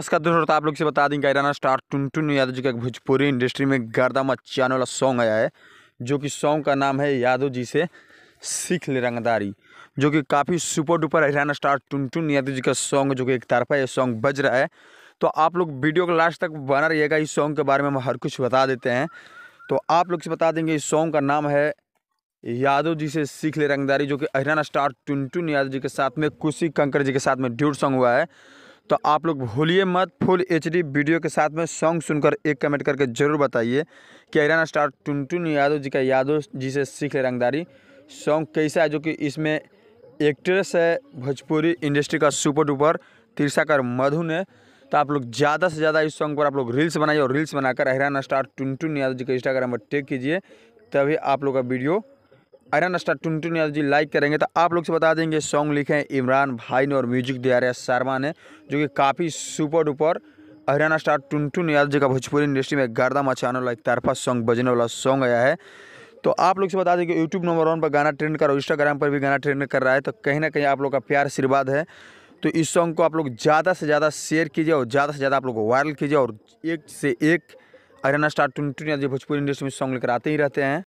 नमस्कार दोस्तों आप लोग से बता दें कैराना स्टार टुनटुन यादव जी का भोजपुरी इंडस्ट्री में गर्दा मचाने वाला सॉन्ग आया है जो कि सॉन्ग का नाम है यादव जी से सीख ले रंगदारी जो कि काफ़ी super duper Haryana star Tuntun Yadav ji का सॉन्ग जो कि एक तरफा ये सॉन्ग बज रहा है तो आप लोग वीडियो को लास्ट तक बना रहिएगा इस सॉन्ग के बारे में हम हर कुछ बता देते हैं तो आप लोग से बता देंगे इस सॉन्ग का नाम है यादव जी से सीख ले रंगदारी जो कि हरियाणा स्टार टुनटुन यादव जी के साथ में कुशी कंकर जी के साथ में ड्यूट सॉन्ग हुआ है तो आप लोग भूलिए मत फुल एच वीडियो के साथ में सॉन्ग सुनकर एक कमेंट करके जरूर बताइए कि आयरन स्टार टुनटुन यादव जी का यादव जी से सीख ले रंगदारी सॉन्ग कैसा है जो कि इसमें एक्ट्रेस है भोजपुरी इंडस्ट्री का सुपर डुपर तिरसाकर मधु ने तो आप लोग ज़्यादा से ज़्यादा इस सॉन्ग पर आप लोग रील्स बनाइए और रील्स बनाकर आयरन स्टार टुनटुन यादव जी का इंस्टाग्राम पर टेक कीजिए तभी आप लोग का video iron star Tuntun Yadav ji like करेंगे तो आप लोग से बता देंगे सॉन्ग लिखे हैं इमरान भाई ने और म्यूजिक दिया रहे शर्मा ने जो कि काफ़ी super duper Haryana star Tuntun Yadav ji का भोजपुरी इंडस्ट्री में गारदा मचाने वाला एक तरफा सॉन्ग बजने वाला सॉन्ग आया है तो आप लोग से बता दें कि यूट्यूब नंबर वन पर गाना ट्रेंड करो इंस्टाग्राम पर भी गाना ट्रेंड कर रहा है तो कहीं ना कहीं आप लोग का प्यार आशीर्वाद है तो इस सॉन्ग को आप लोग ज़्यादा से ज़्यादा शेयर कीजिए और ज़्यादा से ज़्यादा आप लोग वायरल कीजिए और एक से एक Haryana star Tuntun Yadav ji Bhojpuri industry में सॉन्ग लेकर आते ही रहते हैं